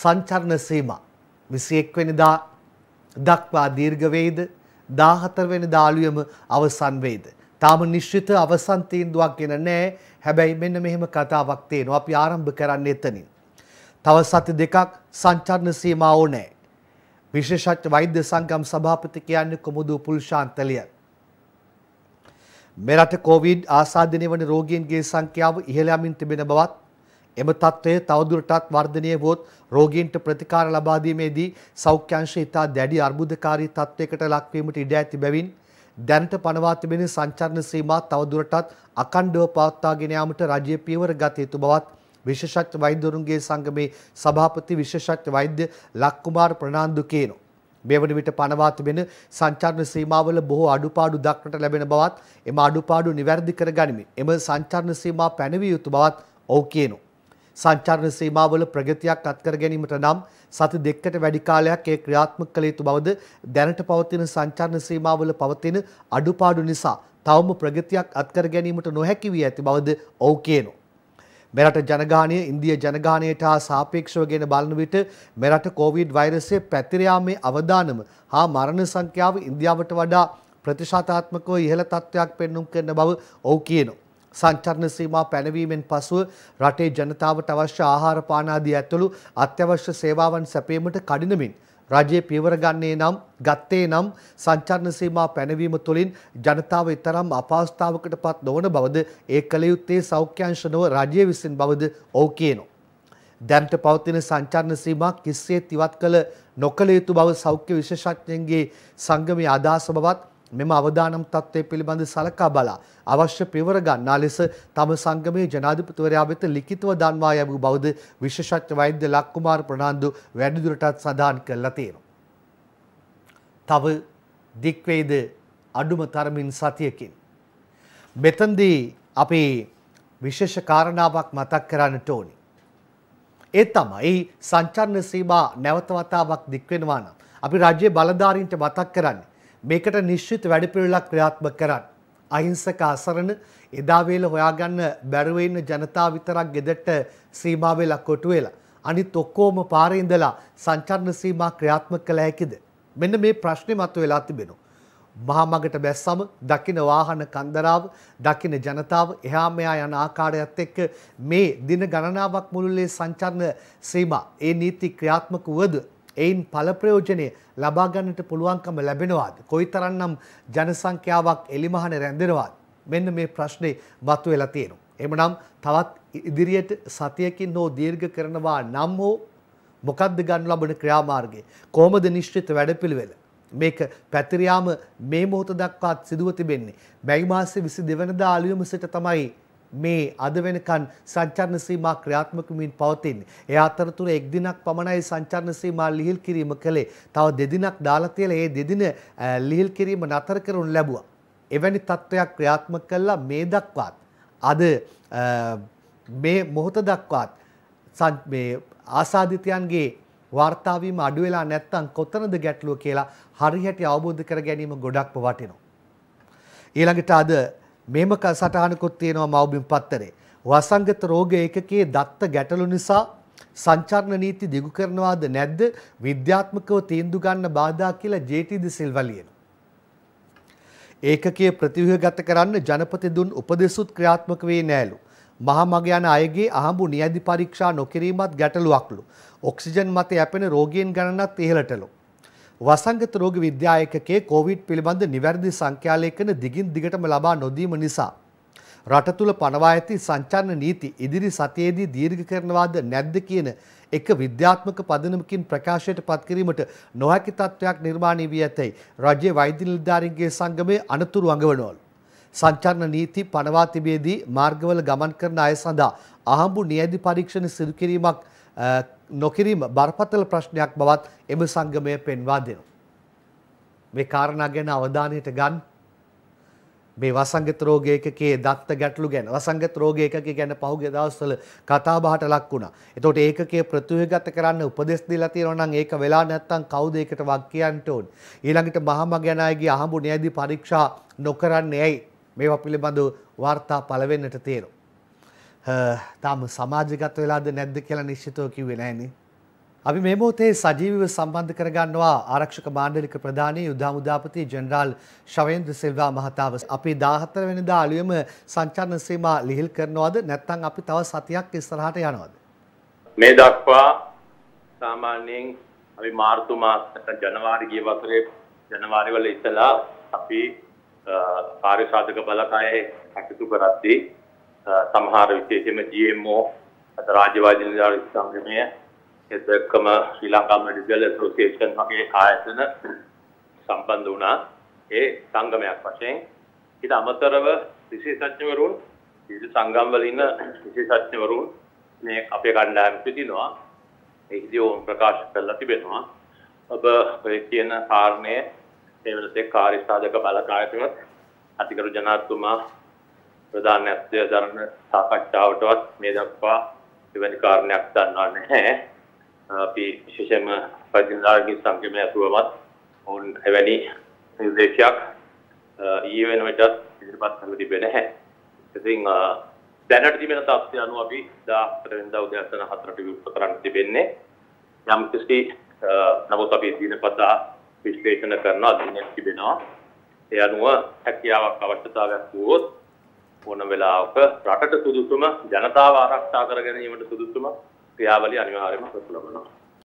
සංචරණ සීමා 21 වෙනිදා දක්වා දීර්ඝ වේද 14 වෙනිදා අලුයම අවසන් වේද. තාම නිශ්චිත අවසන් තීන්දුවක් ගෙන නැහැ. හැබැයි මෙන්න මෙහෙම කතාවක් තියෙනවා. අපි ආරම්භ කරන්නේ එතනින්. තව සති දෙකක් සංචරණ සීමා ඕනේ. විශේෂඥ වෛද්‍ය සංගම් සභාපති කියන්නේ කොමුදු පුල්ශාන්තලියන්. මෙරට කොවිඩ් ආසාදනය වන රෝගීන්ගේ සංඛ්‍යාව ඉහළ යමින් තිබෙන බවත් එම තත්ත්වය තවදුරටත් වර්ධනය වුවොත් රෝගීන්ට ප්‍රතිකාර ලබා දීමේදී සෞඛ්‍යංශ ඉතා දැඩි අර්බුදකාරී තත්ත්වයකට ලක්වීමට ඉඩ ඇති බැවින් දැනට පනවා තිබෙන සංචරණ සීමා තවදුරටත් අඛණ්ඩව පවත්වාගෙන යාමට රජය පියවර ගත යුතු බවත් විශේෂඥ වෛද්‍යවරුන්ගේ සංගමේ සභාපති විශේෂඥ වෛද්‍ය ලක්කුමාර් ප්‍රනාන්දු කියනවා. මෙවන විට පනවා තිබෙන සංචරණ සීමාවල බොහෝ අඩුපාඩු දක්නට ලැබෙන බවත් එම අඩුපාඩු නිවැරදි කර ගනිමින් එම සංචරණ සීමා පැනවිය යුතු බවත් ඔහු කියනවා. සංචාරණ සීමාවල ප්‍රගතියක් අත්කර ගැනීමට නම් සති දෙකකට වැඩි කාලයක් ඒ ක්‍රියාත්මක කළ යුතු බවද දැනට පවතින සංචාරණ සීමාවල පවතින අඩුපාඩු නිසා තවම ප්‍රගතියක් අත්කර ගැනීමට නොහැකි වී ඇති බවද ඔහු කියනවා. මෙරට ජනගහනය ඉන්දිය ජනගානයට හා සාපේක්ෂව ගෙන බලන විට මෙරට කෝවිඩ් වෛරසය පැතිරයාමේ අවධානම හා මරණ සංඛ්‍යාව ඉන්දියාවට වඩා ප්‍රතිශාතාත්මකව ඉහළ තත්ත්වයක් පෙන්නුම් කරන බව ඔහු කියනවා. සංචරණ සීමා පැනවීමෙන් පසුව රටේ ජනතාවට අවශ්‍ය ආහාර පාන ආදී ඇතුළු අත්‍යවශ්‍ය සේවාවන් සැපයීමට කඩිනමින් රජයේ පියවර ගන්නේ නම් ගත්තේ නම් සංචරණ සීමා පැනවීම තුළින් ජනතාව ඊතරම් අපහසුතාවකට පත් නොවන බවද ඒ කළ යුත්තේ සෞඛ්‍යංශ නොව රජය විසින් බවද ඔහු කියනවා. දැනට පවතින සංචරණ සීමා කිසිසේත් ඉවත් කළ නොකළ යුතු බව සෞඛ්‍ය විශේෂඥයන්ගේ සංගමයේ අදහස බවත් මෙම අවදානම් තත්ත්වය පිළිබඳ සලකා බලා අවශ්‍ය පියවර ගන්නා ලෙස තම සංගමයේ ජනාධිපතිවරයා වෙත ලිඛිතව දන්වා යැවූ බවද විශේෂඥ වෛද්‍ය ලක්කුමාර් ප්‍රනාන්දු වැඩිදුරටත් සඳහන් කළා තියෙනවා. තව දික්වේද අඩුම තරමින් සතියකින්. මෙතනදී අපි විශේෂ කාරණාවක් මතක් කරන්නට ඕනි. ඒ තමයි සංචරණ සීමා නැවත වතාවක් දික්වෙනවා නම් අපි රජයේ බලධාරීන්ට මතක් කරන්නේ මේකට නිශ්චිත වැඩපිළිවෙලක් ක්‍රියාත්මක කරන්න. අහිංසක අසරණ එදා වේල හොයාගන්න බැරුව ඉන්න ජනතාව විතරක් ගෙදරට සීමා වෙලා කොටු වෙලා අනිත් ඔක්කොම පාරේ ඉඳලා සංචාරණ සීමා ක්‍රියාත්මක කළ හැකිද? මෙන්න මේ ප්‍රශ්නේ මතුවලා තිබෙනවා. මහමගට බැස්සම දකින වාහන කන්දරාව දකින ජනතාව එහා මෙයා යන ආකාරයත් එක්ක මේ දින ගණනාවක් මුළුල්ලේ සංචරණ සීමා ඒ නීති ක්‍රියාත්මක වුවද එයින් පලප්‍රයෝජනය ලබාගන්නට පුළුවන්කම ලැබෙනවාද. කොයි තරන්නම් ජනසංඛ්‍යාවක් එලිමහන රැඳෙනවාත්. මෙන්න මේ ප්‍රශ්නය බත්තු වෙලා තියෙනු. එමනම් තවත් ඉදිරියට සතියකින් හෝ දීර්ඝ කරනවා නම් හෝ මොකක්ද ගන්න ලබන ක්‍රියාමාර්ගය. කෝමද නිශ්චිත වැඩපිළිවෙල. මේක පැතිරයාම මේ මොහොත දක්වාත් සිදුව තිබෙන්නේ. මැයි මාසේ විසි දෙවනදා අලියම සිට තමයි මේ අද වෙනකන් සංචාරණ සීමා ක්‍රියාත්මක වමින් පවතින්නේ. ඒ අතරතුර එක් දිනක් පමණයි සංචාරණ සීමා ලිහිල් කිරීම කළේ. තව දෙදිනක් දාලා තියලා ඒ දෙදින ලිහිල් කිරීම නතර කරනු ලැබුවා. එවැනි තත්ත්වයක් ක්‍රියාත්මක කළා මේ දක්වාත් අද මේ මොහොත දක්වාත් මේ ආසාධිතයන්ගේ වාර්තාවීම අඩු වෙලා නැත්නම් කොතනද ගැටලුව කියලා හරියට අවබෝධ කර ගැනීම ගොඩක්ම වටිනවා. ඊළඟට අද මේම සටහනකුත් තියෙනවා මව්බිම් පත්තරේ. වසංගත රෝග ඒකකයේ දත්ත ගැටලු නිසා සංචාරණ නීති දිගු කරනවාද නැද්ද විද්‍යාත්මකව තීන්දුව ගන්න බාධා කියලා ජේටි දිසිල්වා ලියනවා. ඒකකයේ ප්‍රතිව්‍යුහගත කරන්න ජනපති දුන් උපදෙසුත් ක්‍රියාත්මක වේ නෑලු. මහා මග යන අයගේ අහඹු නියැදි පරීක්ෂා නොකිරීමත් ගැටලුවක්ලු. ඔක්සිජන් මත යැපෙන රෝගීන් ගණනත් ඉහළටලු. වසංගත රෝග විද්‍යායකකේ කොවිඩ් පිළිබඳ නිවැරදි සංඛ්‍යාලේඛන දිගින් දිගටම ලබා නොදීම නිසා රට තුල පනවා ඇති සංචාරණ නීති ඉදිරි සතියේදී දීර්ඝ කරනවාද නැද්ද කියන එක විද්‍යාත්මක පදනමකින් ප්‍රකාශයට පත් කිරීමට නොහැකි තත්ත්වයක් නිර්මාණය වී ඇතැයි රජයේ වෛද්‍ය නිලධාරීන්ගේ සංගමේ අනතුරු අඟවනවලු. සංචාරණ නීති පනවා තිබේදී මාර්ගවල ගමන් කරන අය සඳහා අහඹු නියැදි පරීක්ෂණ සිදු කිරීමක් නොකිරීම බරපතල ප්‍රශ්නයක් බවත් එම සංගමය පෙන්වා දෙනවා. මේ කාරණා ගැන අවධානයට ගන්න මේ වසංගත රෝගයකගේ දත්ත ගැටලු ගැන වසංගත රෝගයකගේ ගැන පහුගිය දවස්වල කතා බහට ලක් වුණා. එතකොට ඒකකයේ ප්‍රතිවේගත කරන්න උපදෙස් දීලා තියෙනවා නම් ඒක වෙලා නැත්තම් කවුද ඒකට වක් කියන්න ඕන. ඊළඟට මහමගන අයගේ අහඹු න්‍යායදී පරීක්ෂා නොකරන්නේ ඇයි? මේවා පිළිබඳව වාර්තා පළ වෙන්නට තියෙනවා. තාම සමාජගත වෙලාද නැද්ද කියලා නිශ්චිතව කිව්වේ නැහෙනි. අපි මේ මොහොතේ සජීවීව සම්බන්ධ කරගන්නවා ආරක්ෂක මණ්ඩලික ප්‍රධානී යුදහමුදාපති ජෙනරාල් ශවේන්ද්‍ර සිල්වා මහතාව. අපි 14 වෙනිදා අලුයම සංචාරන සීමා ලිහිල් කරනවද නැත්නම් අපි තව සතියක් ඉස්සරහට යනවද? මේ දක්වා සාමාන්‍යයෙන් අපි මාර්තු මාසයට ජනවාරි ගිය වසරේ ජනවාරි වල ඉතලා අපි කාර්ය සාධක බලකායේ කටයුතු කරද්දී සමහර විශේෂයෙන්ම GMO අද රාජ්‍යවාදී නිලධාරි සංගමය ඒත් එක්කම ශ්‍රී ලංකා මෙඩිකල් ඇසෝසියේෂන් වගේ ආයතන සම්බන්ධ වුණා ඒ සංගමයක් වශයෙන් ඊට අමතරව විශේෂඥවරුන් විවිධ සංගම්වල ඉන්න විශේෂඥවරුන් මේ අපේ කණ්ඩායම පිටිනවා ඒකදී ඕම් ප්‍රකාශ කරලා තිබෙනවා ඔබ ඔය කියන කාරණය මේ වෙනසේ කාර්ය සාධක බලකායතන අධිකරු ජනාධිපතිතුමා ප්‍රධාන අධ්‍යය ධර්ම සාකච්ඡාවටවත් මේ දක්වා එවැනි කාරණයක් දන්නා නැහැ. අපි විශේෂයෙන්ම ප්‍රතිනාගික සංගමය ඇතුළමත් ඔවුන් එවැනි නිර්දේශයක් ඊ වෙන විටත් ඉදිරිපත් කරලා තිබෙන්නේ නැහැ. ඉතින් දැනට තිබෙන තත්ත්වය අනුව අපි 14 වෙනිදා උදෑසන 4ට විවෘත කරන්න තිබෙන්නේ. යම් කිසි නමුත් අපි දිනපතා විශ්ලේෂණ කරන අධ්‍යයනයක් තිබෙනවා. ඒ අනුව හැකියාවක් අවශ්‍යතාවයක් වුවොත් ඕන වෙලාවක රටට සුදුසුම ජනතාව ආරක්ෂා කර ගැනීමට සුදුසුම ක්‍රියාවලිය අනිවාර්යයෙන්ම කරලා බලනවා